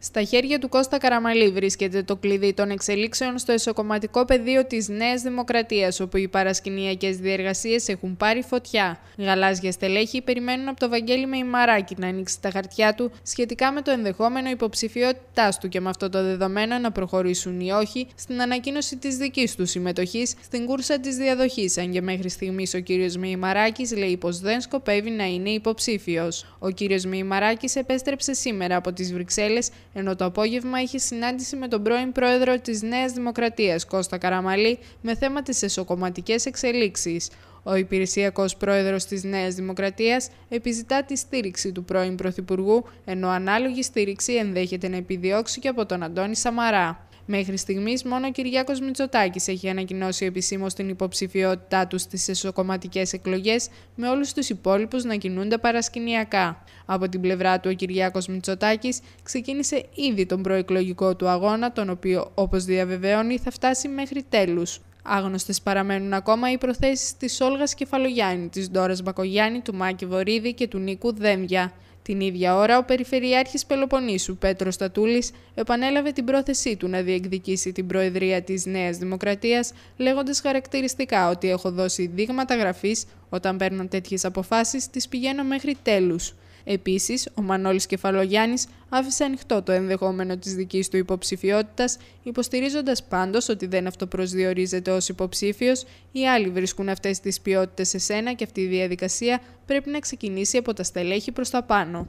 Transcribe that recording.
Στα χέρια του Κώστα Καραμαλή βρίσκεται το κλειδί των εξελίξεων στο εσωκομματικό πεδίο της Νέας Δημοκρατίας, όπου οι παρασκηνιακές διεργασίες έχουν πάρει φωτιά. Γαλάζια στελέχη περιμένουν από το Βαγγέλη Μεϊμαράκη να ανοίξει τα χαρτιά του σχετικά με το ενδεχόμενο υποψηφιότητά του και με αυτό το δεδομένο να προχωρήσουν ή όχι στην ανακοίνωση της δικής του συμμετοχής στην κούρσα της διαδοχής, αν και μέχρι στιγμής ο κύριος Μεϊμαράκης λέει πως δεν σκοπεύει να είναι υποψήφιος. Ο κύριος Μεϊμαράκης επέστρεψε σήμερα από τις Βρυξέλλες ενώ το απόγευμα είχε συνάντηση με τον πρώην πρόεδρο της Νέας Δημοκρατίας Κώστα Καραμαλή με θέμα τις εσωκομματικές εξελίξεις. Ο υπηρεσιακός πρόεδρος της Νέας Δημοκρατίας επιζητά τη στήριξη του πρώην Πρωθυπουργού, ενώ ανάλογη στήριξη ενδέχεται να επιδιώξει και από τον Αντώνη Σαμαρά. Μέχρι στιγμής, μόνο ο Κυριάκος Μητσοτάκης έχει ανακοινώσει επισήμως την υποψηφιότητά τους στις εσωκομματικές εκλογές, με όλους τους υπόλοιπους να κινούνται παρασκηνιακά. Από την πλευρά του, ο Κυριάκος Μητσοτάκης ξεκίνησε ήδη τον προεκλογικό του αγώνα, τον οποίο, όπως διαβεβαιώνει, θα φτάσει μέχρι τέλους. Άγνωστες παραμένουν ακόμα οι προθέσεις της Όλγας Κεφαλογιάννη, της Ντόρας Μπακογιάννη, του Μάκη Βορίδη και του Νίκου Δέμια. Την ίδια ώρα, ο Περιφερειάρχης Πελοποννήσου Πέτρος Στατούλης επανέλαβε την πρόθεσή του να διεκδικήσει την Προεδρία της Νέας Δημοκρατίας, λέγοντας χαρακτηριστικά ότι έχω δώσει δείγματα γραφής, όταν παίρνω τέτοιες αποφάσεις τις πηγαίνω μέχρι τέλους. Επίσης, ο Μανώλης Κεφαλογιάννης άφησε ανοιχτό το ενδεχόμενο της δικής του υποψηφιότητας, υποστηρίζοντας πάντως ότι δεν αυτοπροσδιορίζεται ως υποψήφιος, οι άλλοι βρίσκουν αυτές τις ποιότητες σε σένα και αυτή η διαδικασία πρέπει να ξεκινήσει από τα στελέχη προς τα πάνω.